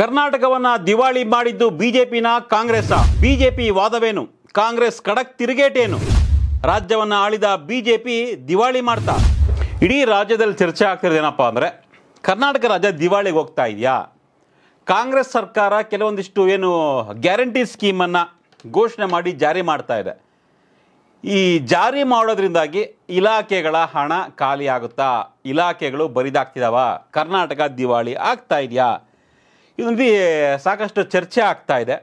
ಕರ್ನಾಟಕವನ್ನ ದಿವಾಳಿ ಮಾಡಿದ್ದು ಬಿಜೆಪಿನ ಕಾಂಗ್ರೆಸ್ ಬಿಜೆಪಿ ವಾದವೇನು ಕಾಂಗ್ರೆಸ್ ಕಡಕ್ ತಿರುಗೇಟೇನು ರಾಜ್ಯವನ್ನ ಆಳಿದ ಬಿಜೆಪಿ ದಿವಾಳಿ ಮಾಡ್ತಾ ಇಡೀ ರಾಜ್ಯದಲ್ಲಿ ಚರ್ಚೆ ಆಗ್ತಿರೋದೇನಪ್ಪ ಅಂದರೆ ಕರ್ನಾಟಕ ರಾಜ್ಯ ದಿವಾಳಿಗೆ ಹೋಗ್ತಾ ಇದೆಯಾ ಕಾಂಗ್ರೆಸ್ ಸರ್ಕಾರ ಕೆಲವೊಂದಿಷ್ಟು ಏನು ಗ್ಯಾರಂಟಿ ಸ್ಕೀಮನ್ನು ಘೋಷಣೆ ಮಾಡಿ ಜಾರಿ ಮಾಡ್ತಾ ಇದೆ ಈ ಜಾರಿ ಮಾಡೋದ್ರಿಂದಾಗಿ ಇಲಾಖೆಗಳ ಹಣ ಖಾಲಿ ಆಗುತ್ತಾ ಇಲಾಖೆಗಳು ಬರಿದಾಗ್ತಿದಾವ ಕರ್ನಾಟಕ ದಿವಾಳಿ ಆಗ್ತಾ ಇದೆಯಾ ಇದರಲ್ಲಿ ಸಾಕಷ್ಟು ಚರ್ಚೆ ಆಗ್ತಾ ಇದೆ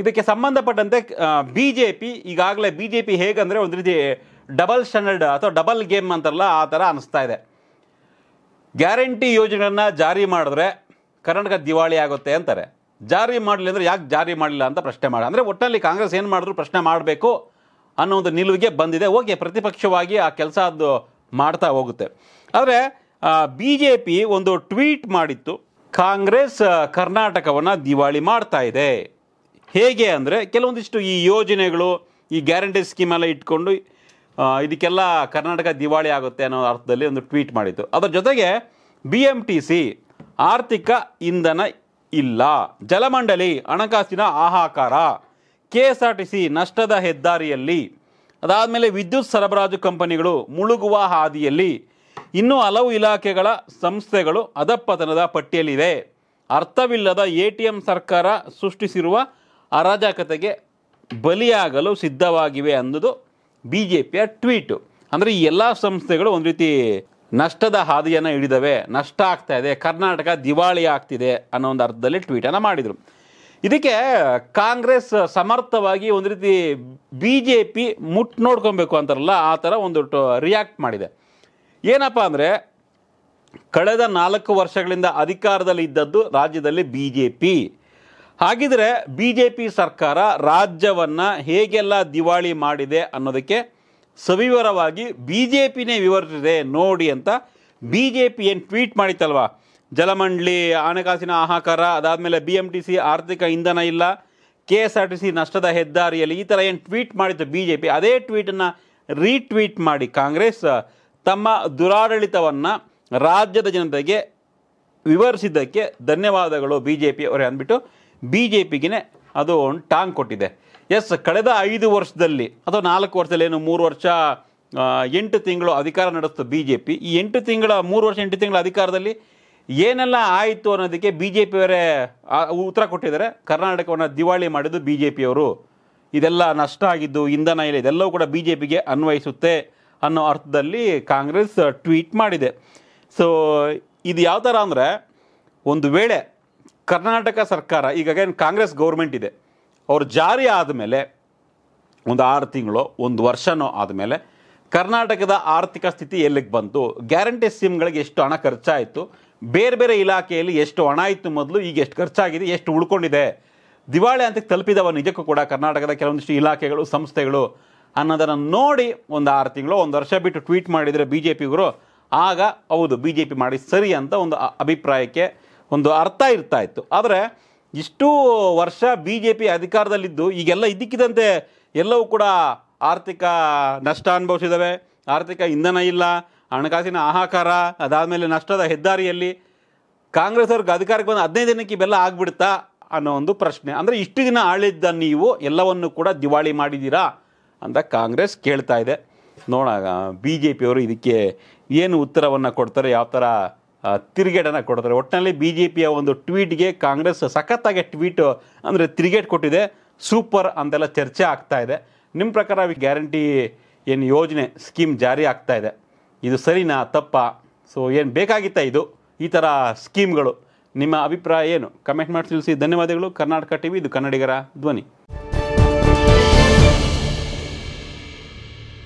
ಇದಕ್ಕೆ ಸಂಬಂಧಪಟ್ಟಂತೆ ಬಿ ಜೆ ಪಿ ಈಗಾಗಲೇ ಬಿ ಜೆ ಪಿ ಹೇಗಂದರೆ ಒಂದು ರೀತಿ ಡಬಲ್ ಸ್ಟ್ಯಾಂಡರ್ಡ್ ಅಥವಾ ಡಬಲ್ ಗೇಮ್ ಅಂತಾರಲ್ಲ ಆ ಥರ ಅನಿಸ್ತಾ ಇದೆ ಗ್ಯಾರಂಟಿ ಯೋಜನೆಯನ್ನು ಜಾರಿ ಮಾಡಿದ್ರೆ ಕರ್ನಾಟಕ ದಿವಾಳಿ ಆಗುತ್ತೆ ಅಂತಾರೆ ಜಾರಿ ಮಾಡಲಿ ಅಂದರೆ ಯಾಕೆ ಜಾರಿ ಮಾಡಲಿಲ್ಲ ಅಂತ ಪ್ರಶ್ನೆ ಮಾಡಿ ಅಂದರೆ ಒಟ್ಟಲ್ಲಿ ಕಾಂಗ್ರೆಸ್ ಏನು ಮಾಡಿದ್ರು ಪ್ರಶ್ನೆ ಮಾಡಬೇಕು ಅನ್ನೋ ಒಂದು ನಿಲುವಿಗೆ ಬಂದಿದೆ ಓಕೆ ಪ್ರತಿಪಕ್ಷವಾಗಿ ಆ ಕೆಲಸ ಅದು ಮಾಡ್ತಾ ಹೋಗುತ್ತೆ ಆದರೆ ಬಿ ಜೆ ಪಿ ಒಂದು ಟ್ವೀಟ್ ಮಾಡಿತ್ತು ಕಾಂಗ್ರೆಸ್ ಕರ್ನಾಟಕವನ್ನು ದಿವಾಳಿ ಮಾಡ್ತಾ ಇದೆ ಹೇಗೆ ಅಂದರೆ ಕೆಲವೊಂದಿಷ್ಟು ಈ ಯೋಜನೆಗಳು ಈ ಗ್ಯಾರಂಟಿ ಸ್ಕೀಮೆಲ್ಲ ಇಟ್ಕೊಂಡು ಇದಕ್ಕೆಲ್ಲ ಕರ್ನಾಟಕ ದಿವಾಳಿ ಆಗುತ್ತೆ ಅನ್ನೋ ಅರ್ಥದಲ್ಲಿ ಒಂದು ಟ್ವೀಟ್ ಮಾಡಿತ್ತು ಅದರ ಜೊತೆಗೆ ಬಿ ಎಮ್ ಟಿ ಸಿ ಆರ್ಥಿಕ ಇಂಧನ ಇಲ್ಲ ಜಲಮಂಡಳಿ ಹಣಕಾಸಿನ ಆಹಾಕಾರ K S R T C ನಷ್ಟದ ಹೆದ್ದಾರಿಯಲ್ಲಿ ಅದಾದಮೇಲೆ ವಿದ್ಯುತ್ ಸರಬರಾಜು ಕಂಪನಿಗಳು ಮುಳುಗುವ ಹಾದಿಯಲ್ಲಿ ಇನ್ನೂ ಹಲವು ಇಲಾಖೆಗಳ ಸಂಸ್ಥೆಗಳು ಅಧಪ್ಪತನದ ಪಟ್ಟಿಯಲ್ಲಿವೆ ಅರ್ಥವಿಲ್ಲದ ಎ ಟಿ ಎಂ ಸರ್ಕಾರ ಸೃಷ್ಟಿಸಿರುವ ಅರಾಜಕತೆಗೆ ಬಲಿಯಾಗಲು ಸಿದ್ಧವಾಗಿವೆ ಅನ್ನೋದು ಬಿ ಜೆ ಪಿಯ ಟ್ವೀಟು ಅಂದರೆ ಈ ಎಲ್ಲ ಸಂಸ್ಥೆಗಳು ಒಂದು ರೀತಿ ನಷ್ಟದ ಹಾದಿಯನ್ನು ಹಿಡಿದವೆ ನಷ್ಟ ಆಗ್ತಾ ಇದೆ ಕರ್ನಾಟಕ ದಿವಾಳಿ ಆಗ್ತಿದೆ ಅನ್ನೋ ಒಂದು ಅರ್ಥದಲ್ಲಿ ಟ್ವೀಟನ್ನು ಮಾಡಿದರು ಇದಕ್ಕೆ ಕಾಂಗ್ರೆಸ್ ಸಮರ್ಥವಾಗಿ ಒಂದು ರೀತಿ ಬಿ ಜೆ ಪಿ ಮುಟ್ ನೋಡ್ಕೊಬೇಕು ಅಂತಾರಲ್ಲ ಆ ಥರ ಒಂದು ರಿಯಾಕ್ಟ್ ಮಾಡಿದೆ ಏನಪ್ಪ ಅಂದರೆ ಕಳೆದ ನಾಲ್ಕು ವರ್ಷಗಳಿಂದ ಅಧಿಕಾರದಲ್ಲಿ ಇದ್ದದ್ದು ರಾಜ್ಯದಲ್ಲಿ ಬಿ ಜೆ ಪಿ ಹಾಗಿದ್ರೆ ಬಿ ಜೆ ಪಿ ಸರ್ಕಾರ ರಾಜ್ಯವನ್ನು ಹೇಗೆಲ್ಲ ದಿವಾಳಿ ಮಾಡಿದೆ ಅನ್ನೋದಕ್ಕೆ ಸವಿವರವಾಗಿ ಬಿ ಜೆ ಪಿನೇ ವಿವರಿಸಿದೆ ನೋಡಿ ಅಂತ ಬಿ ಜೆ ಪಿ ಏನು ಟ್ವೀಟ್ ಮಾಡಿತ್ತಲ್ವ ಜಲಮಂಡಳಿ ಹಣಕಾಸಿನ ಆಹಾಕಾರ ಅದಾದಮೇಲೆ ಬಿ ಎಂ ಟಿ ಸಿ ಆರ್ಥಿಕ ಇಂಧನ ಇಲ್ಲ K S R T C ನಷ್ಟದ ಹೆದ್ದಾರಿಯಲ್ಲಿ ಈ ಥರ ಏನು ಟ್ವೀಟ್ ಮಾಡಿತ್ತು ಬಿ ಜೆ ಪಿ ಅದೇ ಟ್ವೀಟನ್ನು ರೀಟ್ವೀಟ್ ಮಾಡಿ ಕಾಂಗ್ರೆಸ್ ತಮ್ಮ ದುರಾಡಳಿತವನ್ನು ರಾಜ್ಯದ ಜನತೆಗೆ ವಿವರಿಸಿದ್ದಕ್ಕೆ ಧನ್ಯವಾದಗಳು ಬಿ ಜೆ ಪಿ ಅವರೇ ಅಂದ್ಬಿಟ್ಟು ಬಿ ಜೆ ಪಿಗೆ ಅದು ಒಂದು ಟಾಂಗ್ ಕೊಟ್ಟಿದೆ ಎಸ್ ಕಳೆದ ಐದು ವರ್ಷದಲ್ಲಿ ಅಥವಾ ನಾಲ್ಕು ವರ್ಷದಲ್ಲಿ ಏನು ಮೂರು ವರ್ಷ ಎಂಟು ತಿಂಗಳು ಅಧಿಕಾರ ನಡೆಸ್ತು ಬಿ ಜೆ ಪಿ ಈ ಎಂಟು ತಿಂಗಳ ಮೂರು ವರ್ಷ ಎಂಟು ತಿಂಗಳ ಅಧಿಕಾರದಲ್ಲಿ ಏನೆಲ್ಲ ಆಯಿತು ಅನ್ನೋದಕ್ಕೆ ಬಿ ಜೆ ಪಿಯವರೇ ಉತ್ತರ ಕೊಟ್ಟಿದ್ದಾರೆ ಕರ್ನಾಟಕವನ್ನು ದಿವಾಳಿ ಮಾಡಿದ್ದು ಬಿ ಜೆ ಪಿಯವರು ಇದೆಲ್ಲ ನಷ್ಟ ಆಗಿದ್ದು ಇಂಧನ ಇಲ್ಲ ಇದೆಲ್ಲವೂ ಕೂಡ ಬಿ ಜೆ ಪಿಗೆ ಅನ್ವಯಿಸುತ್ತೆ ಅನ್ನೋ ಅರ್ಥದಲ್ಲಿ ಕಾಂಗ್ರೆಸ್ ಟ್ವೀಟ್ ಮಾಡಿದೆ ಸೊ ಇದು ಯಾವ ಥರ ಅಂದರೆ ಒಂದು ವೇಳೆ ಕರ್ನಾಟಕ ಸರ್ಕಾರ ಈಗ ಅಗೇನ್ ಕಾಂಗ್ರೆಸ್ ಗೌರ್ಮೆಂಟ್ ಇದೆ ಅವ್ರು ಜಾರಿ ಆದಮೇಲೆ ಒಂದು ಆರು ತಿಂಗಳು ಒಂದು ವರ್ಷನೋ ಆದಮೇಲೆ ಕರ್ನಾಟಕದ ಆರ್ಥಿಕ ಸ್ಥಿತಿ ಎಲ್ಲಿಗೆ ಬಂತು ಗ್ಯಾರಂಟಿ ಸ್ಕೀಮ್ಗಳಿಗೆ ಎಷ್ಟು ಹಣ ಖರ್ಚಾಯಿತು ಬೇರೆ ಬೇರೆ ಇಲಾಖೆಯಲ್ಲಿ ಎಷ್ಟು ಹಣ ಇತ್ತು ಮೊದಲು ಈಗ ಎಷ್ಟು ಖರ್ಚಾಗಿದೆ ಎಷ್ಟು ಉಳ್ಕೊಂಡಿದೆ ದಿವಾಳಿ ಅಂತ ತಲುಪಿದವ ನಿಜಕ್ಕೂ ಕೂಡ ಕರ್ನಾಟಕದ ಕೆಲವೊಂದಿಷ್ಟು ಇಲಾಖೆಗಳು ಸಂಸ್ಥೆಗಳು ಅನ್ನೋದನ್ನು ನೋಡಿ ಒಂದು ಆರು ತಿಂಗಳು ಒಂದು ವರ್ಷ ಬಿಟ್ಟು ಟ್ವೀಟ್ ಮಾಡಿದರೆ ಬಿ ಜೆ ಪಿಗರು ಆಗ ಹೌದು ಬಿ ಜೆ ಪಿ ಮಾಡಿ ಸರಿ ಅಂತ ಒಂದು ಅಭಿಪ್ರಾಯಕ್ಕೆ ಒಂದು ಅರ್ಥ ಇರ್ತಾ ಇತ್ತು ಆದರೆ ಇಷ್ಟು ವರ್ಷ ಬಿ ಜೆ ಪಿ ಅಧಿಕಾರದಲ್ಲಿದ್ದು ಈಗೆಲ್ಲ ಇದ್ದಕ್ಕಿದ್ದಂತೆ ಎಲ್ಲವೂ ಕೂಡ ಆರ್ಥಿಕ ನಷ್ಟ ಅನುಭವಿಸಿದ್ದಾವೆ ಆರ್ಥಿಕ ಇಂಧನ ಇಲ್ಲ ಹಣಕಾಸಿನ ಆಹಾಕಾರ ಅದಾದಮೇಲೆ ನಷ್ಟದ ಹೆದ್ದಾರಿಯಲ್ಲಿ ಕಾಂಗ್ರೆಸ್ ಅವ್ರಿಗೆ ಅಧಿಕಾರಕ್ಕೆ ಬಂದು ಹದಿನೈದು ದಿನಕ್ಕೆ ಇವೆಲ್ಲ ಆಗ್ಬಿಡ್ತಾ ಅನ್ನೋ ಒಂದು ಪ್ರಶ್ನೆ ಅಂದರೆ ಇಷ್ಟು ದಿನ ಆಳಿದ್ದ ನೀವು ಎಲ್ಲವನ್ನು ಕೂಡ ದಿವಾಳಿ ಮಾಡಿದ್ದೀರಾ ಅಂತ ಕಾಂಗ್ರೆಸ್ ಕೇಳ್ತಾ ಇದೆ ನೋಡೋಣ ಬಿ ಜೆ ಪಿಯವರು ಇದಕ್ಕೆ ಏನು ಉತ್ತರವನ್ನು ಕೊಡ್ತಾರೆ ಯಾವ ಥರ ತಿರುಗೇಟನ್ನು ಕೊಡ್ತಾರೆ ಒಟ್ಟಿನಲ್ಲಿ ಬಿ ಜೆ ಪಿಯ ಒಂದು ಟ್ವೀಟ್ಗೆ ಕಾಂಗ್ರೆಸ್ ಸಖತ್ತಾಗಿ ಟ್ವೀಟ್ ಅಂದರೆ ತಿರುಗೇಟ್ ಕೊಟ್ಟಿದೆ ಸೂಪರ್ ಅಂತೆಲ್ಲ ಚರ್ಚೆ ಆಗ್ತಾ ಇದೆ ನಿಮ್ಮ ಪ್ರಕಾರ ಗ್ಯಾರಂಟಿ ಏನು ಯೋಜನೆ ಸ್ಕೀಮ್ ಜಾರಿ ಆಗ್ತಾ ಇದೆ ಇದು ಸರಿನಾ ತಪ್ಪಾ ಸೊ ಏನು ಬೇಕಾಗಿತ್ತ ಇದು ಈ ಥರ ಸ್ಕೀಮ್ಗಳು ನಿಮ್ಮ ಅಭಿಪ್ರಾಯ ಏನು ಕಮೆಂಟ್ ಮಾಡಿ ತಿಳಿಸಿ ಧನ್ಯವಾದಗಳು ಕರ್ನಾಟಕ ಟಿವಿ ಇದು ಕನ್ನಡಿಗರ ಧ್ವನಿ